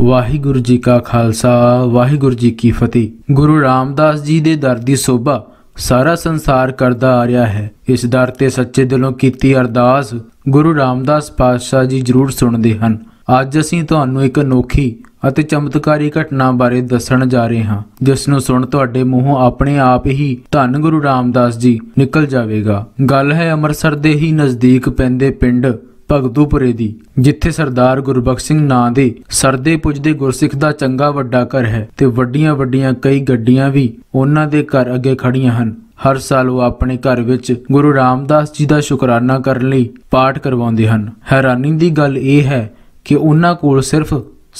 ਵਾਹਿਗੁਰੂ ਜੀ ਕਾ ਖਾਲਸਾ ਵਾਹਿਗੁਰੂ ਜੀ ਕੀ ਫਤਿਹ ਗੁਰੂ ਰਾਮਦਾਸ ਜੀ ਦੇ ਦਰ ਦੀ ਸੋਭਾ ਸਾਰਾ ਸੰਸਾਰ ਕਰਦਾ ਆ ਰਿਹਾ ਹੈ ਇਸ ਦਰ ਤੇ ਸੱਚੇ ਦਿਲੋਂ ਕੀਤੀ ਅਰਦਾਸ ਗੁਰੂ ਰਾਮਦਾਸ ਪਾਤਸ਼ਾਹ ਜੀ ਜ਼ਰੂਰ ਸੁਣਦੇ ਹਨ ਅੱਜ ਅਸੀਂ ਤੁਹਾਨੂੰ ਇੱਕ ਅਨੋਖੀ ਅਤੇ ਚਮਤਕਾਰੀ ਘਟਨਾ ਬਾਰੇ ਦੱਸਣ ਜਾ ਰਹੇ ਹਾਂ ਜਿਸ ਨੂੰ ਸੁਣ ਤੁਹਾਡੇ ਮੂੰਹੋਂ ਆਪਣੇ ਆਪ ਹੀ ਧੰਨ ਗੁਰੂ ਰਾਮਦਾਸ ਜੀ ਨਿਕਲ ਜਾਵੇਗਾ ਗੱਲ ਹੈ ਅੰਮ੍ਰਿਤਸਰ ਦੇ ਹੀ ਨਜ਼ਦੀਕ ਪੈਂਦੇ ਪਿੰਡ ਭਗਤੂਪੁਰੇ ਦੀ ਜਿੱਥੇ ਸਰਦਾਰ ਗੁਰਬਖਸ਼ ਸਿੰਘ ਨਾਂ ਦੇ ਸਰਦੇ ਪੁੱਜਦੇ ਗੁਰਸਿੱਖ ਦਾ ਚੰਗਾ ਵੱਡਾ ਘਰ ਹੈ ਤੇ ਵੱਡੀਆਂ ਵੱਡੀਆਂ ਕਈ ਗੱਡੀਆਂ ਵੀ ਉਹਨਾਂ ਦੇ ਘਰ ਅੱਗੇ ਖੜੀਆਂ ਹਨ ਹਰ ਸਾਲ ਉਹ ਆਪਣੇ ਘਰ ਵਿੱਚ ਗੁਰੂ ਰਾਮਦਾਸ ਜੀ ਦਾ ਸ਼ੁਕਰਾਨਾ ਕਰਨ ਲਈ ਪਾਠ ਕਰਵਾਉਂਦੇ ਹਨ ਹੈਰਾਨੀ ਦੀ ਗੱਲ ਇਹ ਹੈ ਕਿ ਉਹਨਾਂ ਕੋਲ ਸਿਰਫ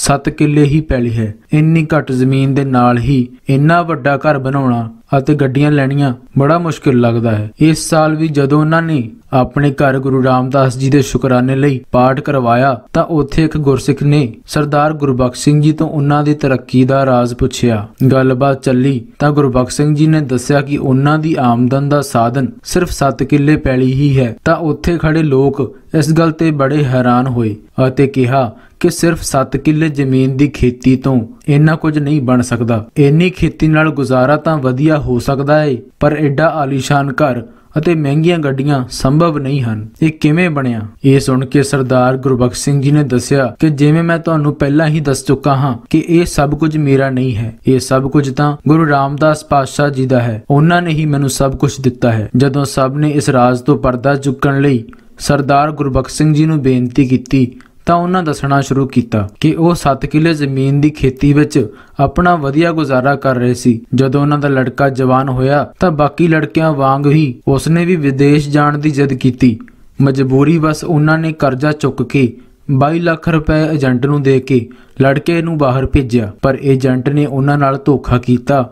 7 ਕਿੱਲੇ ਹੀ ਪੈਲੀ ਹੈ ਇੰਨੀ ਘੱਟ ਜ਼ਮੀਨ ਦੇ ਨਾਲ ਹੀ ਇੰਨਾ ਵੱਡਾ ਘਰ ਬਣਾਉਣਾ ਅਤੇ ਗੱਡੀਆਂ ਲੈਣੀਆਂ ਬੜਾ ਮੁਸ਼ਕਿਲ ਲੱਗਦਾ ਹੈ ਇਸ ਸਾਲ ਵੀ ਜਦੋਂ ਉਹਨਾਂ ਨੇ ਆਪਣੇ ਘਰ ਗੁਰੂ ਰਾਮਦਾਸ ਜੀ ਦੇ ਸ਼ੁਕਰਾਨੇ ਲਈ ਪਾਠ ਕਰਵਾਇਆ ਤਾਂ ਉੱਥੇ ਇੱਕ ਗੁਰਸਿੱਖ ਨੇ ਸਰਦਾਰ ਗੁਰਬਖਸ਼ ਸਿੰਘ ਜੀ ਤੋਂ ਉਹਨਾਂ ਦੀ ਤਰੱਕੀ ਦਾ ਰਾਜ਼ ਪੁੱਛਿਆ ਗੱਲਬਾਤ ਚੱਲੀ ਤਾਂ ਗੁਰਬਖਸ਼ ਸਿੰਘ ਜੀ ਨੇ ਦੱਸਿਆ ਕਿ ਉਹਨਾਂ ਦੀ ਆਮਦਨ ਦਾ ਸਾਧਨ ਸਿਰਫ 7 ਕਿੱਲੇ ਪੈਲੀ ਹੀ ਹੈ ਤਾਂ ਉੱਥੇ ਖੜੇ ਲੋਕ ਇਸ ਗੱਲ ਤੇ ਬੜੇ ਹੈਰਾਨ ਹੋਏ ਅਤੇ ਕਿਹਾ ਕਿ ਸਿਰਫ 7 ਕਿੱਲੇ ਜ਼ਮੀਨ ਦੀ ਖੇਤੀ ਤੋਂ ਇੰਨਾ ਕੁਝ ਨਹੀਂ ਬਣ ਸਕਦਾ ਇੰਨੀ ਖੇਤੀ ਨਾਲ ਗੁਜ਼ਾਰਾ ਤਾਂ ਵਧੀਆ ਹੋ ਸਕਦਾ ਏ ਪਰ ਐਡਾ ਆਲੀਸ਼ਾਨ ਘਰ ਅਤੇ ਮਹਿੰਗੀਆਂ ਗੱਡੀਆਂ ਸੰਭਵ ਨਹੀਂ ਹਨ ਇਹ ਕਿਵੇਂ ਬਣਿਆ ਇਹ ਸੁਣ ਕੇ ਸਰਦਾਰ ਗੁਰਬਖਸ਼ ਸਿੰਘ ਜੀ ਨੇ ਦੱਸਿਆ ਕਿ ਜਿਵੇਂ ਮੈਂ ਤੁਹਾਨੂੰ ਪਹਿਲਾਂ ਹੀ ਦੱਸ ਚੁੱਕਾ ਹਾਂ ਕਿ ਇਹ ਸਭ ਕੁਝ ਮੇਰਾ ਨਹੀਂ ਹੈ ਇਹ ਸਭ ਕੁਝ ਤਾਂ ਗੁਰੂ ਰਾਮਦਾਸ ਪਾਤਸ਼ਾਹ ਜੀ ਦਾ ਹੈ ਉਹਨਾਂ ਨੇ ਹੀ ਮੈਨੂੰ ਸਭ ਕੁਝ ਦਿੱਤਾ ਹੈ ਜਦੋਂ ਸਭ ਨੇ ਇਸ ਰਾਜ ਤੋਂ ਪਰਦਾ ਚੁੱਕਣ ਲਈ ਸਰਦਾਰ ਗੁਰਬਖਸ਼ ਸਿੰਘ ਜੀ ਨੂੰ ਬੇਨਤੀ ਕੀਤੀ ਤਾਂ ਉਹਨਾਂ ਦੱਸਣਾ ਸ਼ੁਰੂ ਕੀਤਾ ਕਿ ਉਹ 7 ਕਿੱਲੇ ਜ਼ਮੀਨ ਦੀ ਖੇਤੀ ਵਿੱਚ ਆਪਣਾ ਵਧੀਆ ਗੁਜ਼ਾਰਾ ਕਰ ਰਹੇ ਸੀ ਜਦੋਂ ਉਹਨਾਂ ਦਾ ਲੜਕਾ ਜਵਾਨ ਹੋਇਆ ਤਾਂ ਬਾਕੀ ਲੜਕਿਆਂ ਵਾਂਗ ਹੀ ਉਸਨੇ ਵੀ ਵਿਦੇਸ਼ ਜਾਣ ਦੀ ਜਿੱਦ ਕੀਤੀ ਮਜਬੂਰੀ ਬਸ ਉਹਨਾਂ ਨੇ ਕਰਜ਼ਾ ਚੁੱਕ ਕੇ 22 ਲੱਖ ਰੁਪਏ ਏਜੰਟ ਨੂੰ ਦੇ ਕੇ ਲੜਕੇ ਨੂੰ ਬਾਹਰ ਭੇਜਿਆ ਪਰ ਏਜੰਟ ਨੇ ਉਹਨਾਂ ਨਾਲ ਧੋਖਾ ਕੀਤਾ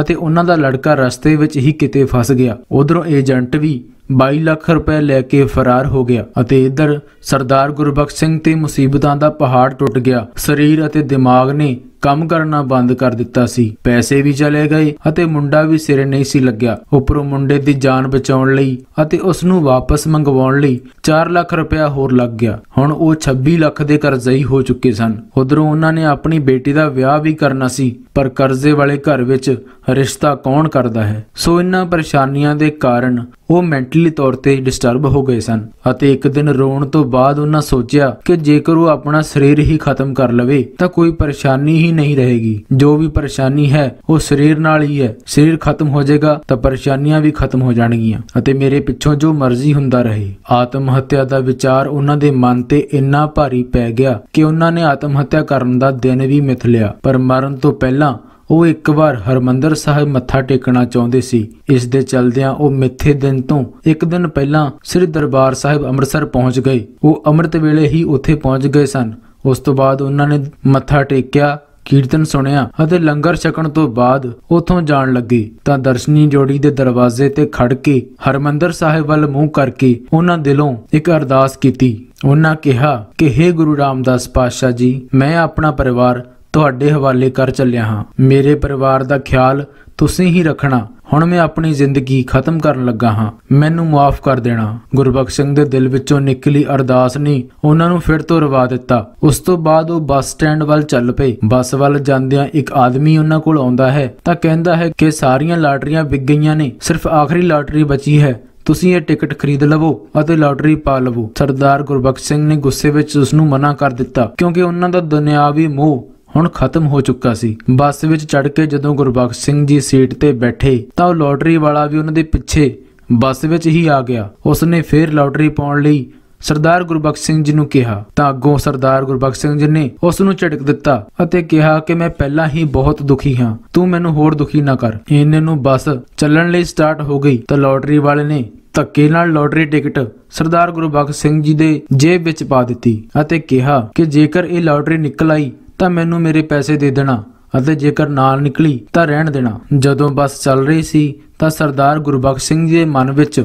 ਅਤੇ ਉਹਨਾਂ ਦਾ ਲੜਕਾ ਰਸਤੇ ਵਿੱਚ ਹੀ ਕਿਤੇ ਫਸ ਗਿਆ ਉਧਰੋਂ ਏਜੰਟ ਵੀ 22 ਲੱਖ ਰੁਪਏ ਲੈ ਕੇ ਫਰਾਰ ਹੋ ਗਿਆ ਅਤੇ ਇਧਰ ਸਰਦਾਰ ਗੁਰਬਖਸ਼ ਸਿੰਘ ਤੇ ਮੁਸੀਬਤਾਂ ਦਾ ਪਹਾੜ ਟੁੱਟ ਗਿਆ ਸਰੀਰ ਅਤੇ ਦਿਮਾਗ ਨੇ ਕੰਮ ਕਰਨਾ ਬੰਦ ਕਰ ਦਿੱਤਾ ਸੀ ਪੈਸੇ ਵੀ ਚਲੇ ਗਏ ਅਤੇ ਮੁੰਡਾ ਵੀ ਸਿਰੇ ਨਹੀਂ ਸੀ ਲੱਗਿਆ ਉਪਰੋਂ ਮੁੰਡੇ ਦੀ ਜਾਨ ਬਚਾਉਣ ਲਈ ਅਤੇ ਉਸ ਨੂੰ ਵਾਪਸ ਮੰਗਵਾਉਣ ਲਈ 4 ਲੱਖ ਰੁਪਇਆ ਹੋਰ ਲੱਗ ਗਿਆ ਹੁਣ ਉਹ 26 ਲੱਖ ਦੇ ਕਰਜ਼ਈ ਹੋ ਚੁੱਕੇ ਸਨ ਉਧਰੋਂ ਉਹਨਾਂ ਨੇ ਆਪਣੀ ਬੇਟੀ ਦਾ ਵਿਆਹ ਵੀ ਕਰਨਾ ਸੀ ਪਰ ਕਰਜ਼ੇ ਵਾਲੇ ਘਰ ਵਿੱਚ ਰਿਸ਼ਤਾ ਕੌਣ ਕਰਦਾ ਹੈ ਸੋ ਇਨ੍ਹਾਂ ਪਰੇਸ਼ਾਨੀਆਂ ਦੇ ਕਾਰਨ ਉਹ ਮੈਂਟਲੀ ਤੌਰ ਤੇ ਡਿਸਟਰਬ ਹੋ ਗਏ ਸਨ ਅਤੇ ਇੱਕ ਦਿਨ ਰੋਣ ਤੋਂ ਬਾਅਦ ਉਹਨਾਂ ਸੋਚਿਆ ਕਿ ਜੇਕਰ ਉਹ ਆਪਣਾ ਸਰੀਰ ਹੀ ਖਤਮ ਕਰ ਲਵੇ ਤਾਂ ਕੋਈ ਪਰੇਸ਼ਾਨੀ ਹੀ ਨਹੀਂ ਰਹੇਗੀ ਜੋ ਵੀ ਪਰੇਸ਼ਾਨੀ ਹੈ ਉਹ ਸਰੀਰ ਨਾਲ ਹੀ ਹੈ ਸਰੀਰ ਖਤਮ ਹੋ ਜਾਏਗਾ ਤਾਂ ਪਰੇਸ਼ਾਨੀਆਂ ਵੀ ਖਤਮ ਹੋ ਜਾਣਗੀਆਂ ਅਤੇ ਮੇਰੇ ਪਿੱਛੋਂ ਜੋ ਮਰਜ਼ੀ ਹੁੰਦਾ ਰਹੇ ਆਤਮ ਹੱਤਿਆ ਦਾ ਵਿਚਾਰ ਉਹਨਾਂ ਦੇ ਮਨ ਤੇ ਇੰਨਾ ਭਾਰੀ ਪੈ ਗਿਆ ਕਿ ਉਹਨਾਂ ਨੇ ਆਤਮ ਹੱਤਿਆ ਕਰਨ ਦਾ ਦਿਨ ਵੀ ਮਿਥ ਲਿਆ ਪਰ ਮਰਨ ਤੋਂ ਪਹਿਲਾਂ ਉਹ ਇੱਕ ਵਾਰ ਹਰਮੰਦਰ ਸਾਹਿਬ ਮੱਥਾ ਟੇਕਣਾ ਚਾਹੁੰਦੇ ਸੀ ਇਸ ਦੇ ਚਲਦਿਆਂ ਉਹ ਮਿੱਥੇ ਦਿਨ ਤੋਂ ਇੱਕ ਦਿਨ ਪਹਿਲਾਂ ਸ੍ਰੀ ਦਰਬਾਰ ਸਾਹਿਬ ਅੰਮ੍ਰਿਤਸਰ ਪਹੁੰਚ ਗਏ ਉਹ ਅੰਮ੍ਰਿਤ ਵੇਲੇ ਹੀ ਉੱਥੇ ਪਹੁੰਚ ਗਏ ਸਨ ਉਸ ਤੋਂ ਬਾਅਦ ਉਹਨਾਂ ਨੇ ਮੱਥਾ ਟੇਕਿਆ ਕੀਰਤਨ ਸੁਣਿਆ ਅਤੇ ਲੰਗਰ ਛਕਣ ਤੋਂ ਬਾਅਦ ਉਥੋਂ ਜਾਣ ਲੱਗੇ ਤਾਂ ਦਰਸ਼ਨੀ ਜੋੜੀ ਦੇ ਦਰਵਾਜ਼ੇ ਤੇ ਖੜ ਕੇ ਹਰਮੰਦਰ ਸਾਹਿਬ ਵੱਲ ਮੂੰਹ ਕਰਕੇ ਉਹਨਾਂ ਦਿਲੋਂ ਇੱਕ ਅਰਦਾਸ ਕੀਤੀ ਉਹਨਾਂ ਕਿਹਾ ਕਿ हे ਗੁਰੂ ਰਾਮਦਾਸ ਪਾਤਸ਼ਾਹ ਜੀ ਮੈਂ ਆਪਣਾ ਪਰਿਵਾਰ ਤੁਹਾਡੇ ਹਵਾਲੇ ਕਰ ਚੱਲਿਆ ਹਾਂ ਮੇਰੇ ਪਰਿਵਾਰ ਦਾ ਖਿਆਲ ਤੁਸੀਂ ਹੀ ਰੱਖਣਾ ਹੁਣ ਮੈਂ ਆਪਣੀ ਜ਼ਿੰਦਗੀ ਖਤਮ ਕਰਨ ਲੱਗਾ ਹਾਂ ਮੈਨੂੰ ਮਾਫ ਕਰ ਦੇਣਾ ਗੁਰਬਖਸ਼ ਸਿੰਘ ਦੇ ਦਿਲ ਵਿੱਚੋਂ ਨਿਕਲੀ ਅਰਦਾਸ ਨੇ ਉਹਨਾਂ ਨੂੰ ਫਿਰ ਤੋਂ ਰਵਾ ਦਿੱਤਾ ਉਸ ਤੋਂ ਬਾਅਦ ਉਹ ਬੱਸ ਸਟੈਂਡ ਵੱਲ ਚੱਲ ਪਏ ਬੱਸ ਵੱਲ ਜਾਂਦਿਆਂ ਇੱਕ ਆਦਮੀ ਉਹਨਾਂ ਕੋਲ ਆਉਂਦਾ ਹੈ ਤਾਂ ਕਹਿੰਦਾ ਹੈ ਕਿ ਸਾਰੀਆਂ ਲਾਟਰੀਆਂ ਵਿਕ ਗਈਆਂ ਨੇ ਸਿਰਫ ਆਖਰੀ ਲਾਟਰੀ ਬਚੀ ਹੈ ਤੁਸੀਂ ਇਹ ਟਿਕਟ ਖਰੀਦ ਲਵੋ ਅਤੇ ਲਾਟਰੀ ਪਾ ਲਵੋ ਸਰਦਾਰ ਗੁਰਬਖਸ਼ ਸਿੰਘ ਨੇ ਗੁੱਸੇ ਵਿੱਚ ਉਸ ਨੂੰ ਮਨਾ ਕਰ ਦਿੱਤਾ ਕਿਉਂਕਿ ਉਹਨਾਂ ਦਾ ਦੁਨਿਆਵੀ ਮੋਹ ਹੁਣ ਖਤਮ ਹੋ ਚੁੱਕਾ ਸੀ ਬੱਸ ਵਿੱਚ ਚੜ ਕੇ ਜਦੋਂ ਗੁਰਬਖਸ਼ ਸਿੰਘ ਜੀ ਸੀਟ ਤੇ ਬੈਠੇ ਤਾਂ ਉਹ ਲੋਟਰੀ ਵਾਲਾ ਵੀ ਉਹਨਾਂ ਦੇ ਪਿੱਛੇ ਬੱਸ ਵਿੱਚ ਹੀ ਆ ਗਿਆ ਉਸਨੇ ਫੇਰ ਲੋਟਰੀ ਪਾਉਣ ਲਈ ਸਰਦਾਰ ਗੁਰਬਖਸ਼ ਸਿੰਘ ਜੀ ਨੂੰ ਕਿਹਾ ਤਾਂ ਅੱਗੋਂ ਸਰਦਾਰ ਗੁਰਬਖਸ਼ ਸਿੰਘ ਜੀ ਨੇ ਉਸ ਨੂੰ ਝਟਕ ਦਿੱਤਾ ਅਤੇ ਕਿਹਾ ਕਿ ਮੈਂ ਪਹਿਲਾਂ ਹੀ ਬਹੁਤ ਦੁਖੀ ਹਾਂ ਤੂੰ ਮੈਨੂੰ ਹੋਰ ਦੁਖੀ ਨਾ ਕਰ ਇਹਨੇ ਨੂੰ ਬੱਸ ਚੱਲਣ ਲਈ ਸਟਾਰਟ ਹੋ ਗਈ ਤਾਂ ਲੋਟਰੀ ਵਾਲੇ ਨੇ ਤੱਕੇ ਨਾਲ ਲੋਟਰੀ ਟਿਕਟ ਸਰਦਾਰ ਗੁਰਬਖਸ਼ ਸਿੰਘ ਜੀ ਦੇ ਜੇਬ ਵਿੱਚ ਪਾ ਦਿੱਤੀ ਅਤੇ ਕਿਹਾ ਕਿ ਜੇਕਰ ਇਹ ਲੋਟਰੀ ਨਿਕਲ ਆਈ ਤਾਂ ਮੈਨੂੰ ਮੇਰੇ ਪੈਸੇ ਦੇ ਦੇਣਾ ਅਤੇ ਜੇਕਰ ਨਾਲ ਨਿਕਲੀ ਤਾਂ ਰਹਿਣ ਦੇਣਾ ਜਦੋਂ ਬੱਸ ਚੱਲ ਰਹੀ ਸੀ ਤਾਂ ਸਰਦਾਰ ਗੁਰਬਖਸ਼ ਸਿੰਘ ਦੇ ਮਨ ਵਿੱਚ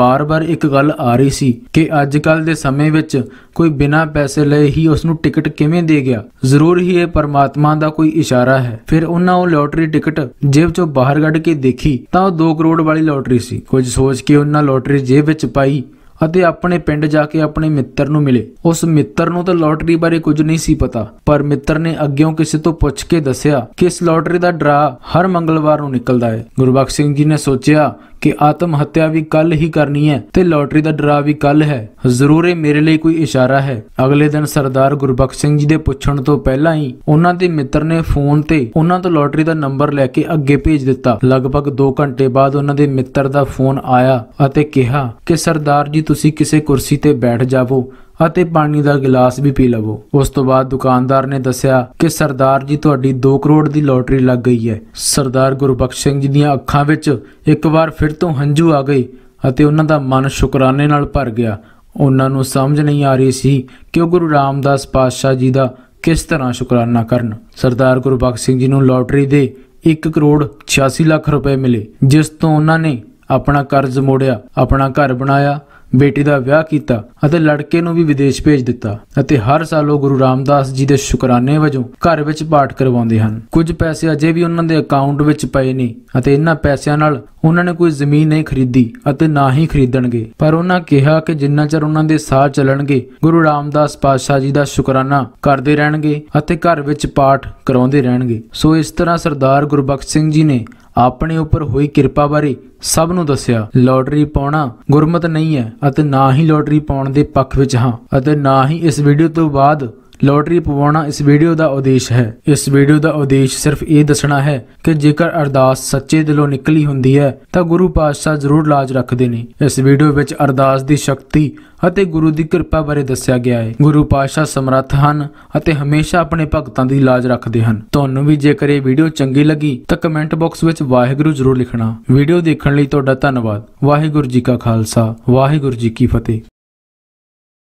ਬਾਰ-ਬਾਰ ਇੱਕ ਗੱਲ ਆ ਰਹੀ ਸੀ ਕਿ ਅੱਜ-ਕੱਲ ਦੇ ਸਮੇਂ ਵਿੱਚ ਕੋਈ ਬਿਨਾਂ ਪੈਸੇ ਲਏ ਹੀ ਉਸ ਨੂੰ ਟਿਕਟ ਕਿਵੇਂ ਦੇ ਗਿਆ ਜ਼ਰੂਰ ਹੀ ਇਹ ਪਰਮਾਤਮਾ ਦਾ ਕੋਈ ਇਸ਼ਾਰਾ ਹੈ ਫਿਰ ਉਹਨਾਂ ਉਹ ਲੋਟਰੀ ਟਿਕਟ ਜੇਬ ਚੋਂ ਬਾਹਰ ਕੱਢ ਕੇ ਦੇਖੀ ਤਾਂ ਉਹ 2 ਕਰੋੜ ਵਾਲੀ ਲੋਟਰੀ ਸੀ ਕੁਝ ਸੋਚ ਕੇ ਉਹਨਾਂ ਲੋਟਰੀ ਜੇਬ ਵਿੱਚ ਪਾਈ ਅਤੇ ਆਪਣੇ ਪਿੰਡ ਜਾ ਕੇ ਆਪਣੇ ਮਿੱਤਰ ਨੂੰ ਮਿਲੇ ਉਸ ਮਿੱਤਰ ਨੂੰ ਤਾਂ ਲਾਟਰੀ ਬਾਰੇ ਕੁਝ ਨਹੀਂ ਸੀ ਪਤਾ ਪਰ ਮਿੱਤਰ ਨੇ ਅੱਗਿਓਂ ਕਿਸੇ ਤੋਂ ਪੁੱਛ ਕੇ ਦੱਸਿਆ ਕਿ ਇਸ ਲਾਟਰੀ ਦਾ ਡਰਾ ਹਰ ਮੰਗਲਵਾਰ ਨੂੰ ਨਿਕਲਦਾ ਹੈ ਗੁਰਬਖਸ਼ ਸਿੰਘ ਜੀ ਨੇ ਸੋਚਿਆ ਕਿ ਆਤਮ ਹੱਤਿਆ ਵੀ ਕੱਲ ਹੀ ਕਰਨੀ ਹੈ ਤੇ ਲੋਟਰੀ ਦਾ ਡਰਾ ਵੀ ਕੱਲ ਹੈ ਜ਼ਰੂਰ ਇਹ ਮੇਰੇ ਲਈ ਕੋਈ ਇਸ਼ਾਰਾ ਹੈ ਅਗਲੇ ਦਿਨ ਸਰਦਾਰ ਗੁਰਬਖਸ਼ ਸਿੰਘ ਜੀ ਦੇ ਪੁੱਛਣ ਤੋਂ ਪਹਿਲਾਂ ਹੀ ਉਹਨਾਂ ਦੇ ਮਿੱਤਰ ਨੇ ਫੋਨ ਤੇ ਉਹਨਾਂ ਤੋਂ ਲੋਟਰੀ ਦਾ ਨੰਬਰ ਲੈ ਕੇ ਅੱਗੇ ਭੇਜ ਦਿੱਤਾ ਲਗਭਗ 2 ਘੰਟੇ ਬਾਅਦ ਉਹਨਾਂ ਦੇ ਮਿੱਤਰ ਦਾ ਫੋਨ ਆਇਆ ਅਤੇ ਕਿਹਾ ਕਿ ਸਰਦਾਰ ਜੀ ਤੁਸੀਂ ਕਿਸੇ ਕੁਰਸੀ ਤੇ ਬੈਠ ਜਾਵੋ ਅਤੇ ਪਾਣੀ ਦਾ ਗਿਲਾਸ ਵੀ ਪੀ ਲਵੋ ਉਸ ਤੋਂ ਬਾਅਦ ਦੁਕਾਨਦਾਰ ਨੇ ਦੱਸਿਆ ਕਿ ਸਰਦਾਰ ਜੀ ਤੁਹਾਡੀ 2 ਕਰੋੜ ਦੀ ਲੋਟਰੀ ਲੱਗ ਗਈ ਹੈ ਸਰਦਾਰ ਗੁਰਬਖਸ਼ ਸਿੰਘ ਜੀ ਦੀਆਂ ਅੱਖਾਂ ਵਿੱਚ ਇੱਕ ਵਾਰ ਫਿਰ ਤੋਂ ਹੰਝੂ ਆ ਗਏ ਅਤੇ ਉਹਨਾਂ ਦਾ ਮਨ ਸ਼ੁਕਰਾਨੇ ਨਾਲ ਭਰ ਗਿਆ ਉਹਨਾਂ ਨੂੰ ਸਮਝ ਨਹੀਂ ਆ ਰਹੀ ਸੀ ਕਿ ਉਹ ਗੁਰੂ ਰਾਮਦਾਸ ਪਾਤਸ਼ਾਹ ਜੀ ਦਾ ਕਿਸ ਤਰ੍ਹਾਂ ਸ਼ੁਕਰਾਨਾ ਕਰਨ ਸਰਦਾਰ ਗੁਰਬਖਸ਼ ਸਿੰਘ ਜੀ ਨੂੰ ਲੋਟਰੀ ਦੇ 1 ਕਰੋੜ 86 ਲੱਖ ਰੁਪਏ ਮਿਲੇ ਜਿਸ ਤੋਂ ਉਹਨਾਂ ਨੇ ਆਪਣਾ ਕਰਜ਼ ਮੋੜਿਆ ਆਪਣਾ ਘਰ ਬਣਾਇਆ ਬੇਟੀ ਦਾ ਵਿਆਹ ਕੀਤਾ ਅਤੇ ਲੜਕੇ ਨੂੰ ਵੀ ਵਿਦੇਸ਼ ਭੇਜ ਦਿੱਤਾ ਅਤੇ ਹਰ ਸਾਲ ਉਹ ਗੁਰੂ ਰਾਮਦਾਸ ਜੀ ਦੇ ਸ਼ੁਕਰਾਨੇ ਵਜੋਂ ਘਰ ਵਿੱਚ ਪਾਠ ਕਰਵਾਉਂਦੇ ਹਨ ਕੁਝ ਪੈਸੇ ਅਜੇ ਵੀ ਉਹਨਾਂ ਦੇ ਅਕਾਊਂਟ ਵਿੱਚ ਪਏ ਨੇ ਅਤੇ ਇਹਨਾਂ ਪੈਸਿਆਂ ਨਾਲ ਉਹਨਾਂ ਨੇ ਕੋਈ ਜ਼ਮੀਨ ਨਹੀਂ ਖਰੀਦੀ ਅਤੇ ਨਾ ਹੀ ਖਰੀਦਣਗੇ ਪਰ ਉਹਨਾਂ ਕਿਹਾ ਕਿ ਜਿੰਨਾ ਚਿਰ ਉਹਨਾਂ ਦੇ ਸਾਹ ਚੱਲਣਗੇ ਗੁਰੂ ਰਾਮਦਾਸ ਪਾਤਸ਼ਾਹ ਜੀ ਦਾ ਸ਼ੁਕਰਾਨਾ ਕਰਦੇ ਰਹਿਣਗੇ ਅਤੇ ਘਰ ਵਿੱਚ ਪਾਠ ਕਰਾਉਂਦੇ ਰਹਿਣਗੇ ਸੋ ਇਸ ਤਰ੍ਹਾਂ ਸਰਦਾਰ ਗੁਰਬਖਸ਼ ਸਿੰਘ ਜੀ ਨੇ ਆਪਣੇ ਉੱਪਰ ਹੋਈ ਕਿਰਪਾ ਬਾਰੇ ਸਭ ਨੂੰ ਦੱਸਿਆ ਲਾਟਰੀ ਪਾਉਣਾ ਗੁਰਮਤ ਨਹੀਂ ਹੈ ਅਤੇ ਨਾ ਹੀ ਲਾਟਰੀ ਪਾਉਣ ਦੇ ਪੱਖ ਵਿੱਚ ਹਾਂ ਅਤੇ ਨਾ ਹੀ ਇਸ ਵੀਡੀਓ ਤੋਂ ਬਾਅਦ ਲੋਟਰੀ ਪਵਾਉਣਾ ਇਸ ਵੀਡੀਓ ਦਾ ਉਦੇਸ਼ ਹੈ ਇਸ ਵੀਡੀਓ ਦਾ ਉਦੇਸ਼ ਸਿਰਫ ਇਹ ਦੱਸਣਾ ਹੈ ਕਿ ਜੇਕਰ ਅਰਦਾਸ ਸੱਚੇ ਦਿਲੋਂ ਨਿਕਲੀ ਹੁੰਦੀ ਹੈ ਤਾਂ ਗੁਰੂ ਪਾਤਸ਼ਾਹ ਜ਼ਰੂਰ ਲਾਜ ਰੱਖਦੇ ਨੇ ਇਸ ਵੀਡੀਓ ਵਿੱਚ ਅਰਦਾਸ ਦੀ ਸ਼ਕਤੀ ਅਤੇ ਗੁਰੂ ਦੀ ਕਿਰਪਾ ਬਾਰੇ ਦੱਸਿਆ ਗਿਆ ਹੈ ਗੁਰੂ ਪਾਤਸ਼ਾਹ ਸਮਰੱਥ ਹਨ ਅਤੇ ਹਮੇਸ਼ਾ ਆਪਣੇ ਭਗਤਾਂ ਦੀ ਲਾਜ ਰੱਖਦੇ ਹਨ ਤੁਹਾਨੂੰ ਵੀ ਜੇਕਰ ਇਹ ਵੀਡੀਓ ਚੰਗੀ ਲੱਗੀ ਤਾਂ ਕਮੈਂਟ ਬਾਕਸ ਵਿੱਚ ਵਾਹਿਗੁਰੂ ਜ਼ਰੂਰ ਲਿਖਣਾ ਵੀਡੀਓ ਦੇਖਣ ਲਈ ਤੁਹਾਡਾ ਧੰਨਵਾਦ ਵਾਹਿਗੁਰੂ ਜੀ ਕਾ ਖਾਲਸਾ ਵਾਹਿਗੁਰੂ ਜੀ ਕੀ ਫਤਿਹ